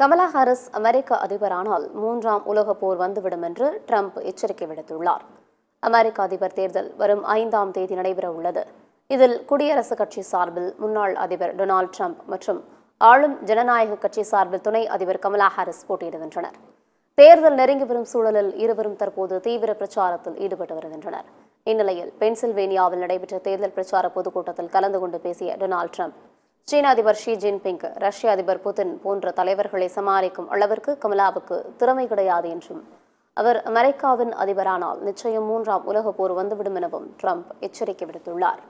Kamala Harris அமெரிக்க அதிபரானால் மூன்றாம் உலக போர் வந்துவிடும் என்று ட்ரம்ப் எச்சரிக்கை விடுத்துள்ளார் அமெரிக்க அதிபர் தேர்தல் வரும் ஐந்தாம் தேதி நடைபெற உள்ளது இதில் குடியரசுக் கட்சி சார்பில் முன்னாள் அதிபர் டொனால்டு ட்ரம்ப் மற்றும் ஆளும் ஜனநாயக கட்சி சார்பில் துணை அதிபர் கமலா ஹாரிஸ் போட்டியிடுகின்றனர் தேர்தல் நெருங்கி வரும் சூழலில் இருவரும் தற்போது தீவிர பிரச்சாரத்தில் ஈடுபட்டு வருகின்றனர் இந்நிலையில் பென்சில்வேனியாவில் நடைபெற்ற தேர்தல் பிரச்சார பொதுக்கூட்டத்தில் கலந்து கொண்டு பேசிய டொனால்டு ட்ரம்ப் சீன அதிபர் ஷி ஜின்பிங் ரஷ்ய அதிபர் புதின் போன்ற தலைவர்களை சமாளிக்கும் அளவிற்கு கமலாவுக்கு திறமை கிடையாது என்றும் அவர் அமெரிக்காவின் அதிபரானால் நிச்சயம் மூன்றாம் உலக போர் வந்துவிடும் எனவும் ட்ரம்ப் எச்சரிக்கை விடுத்துள்ளார்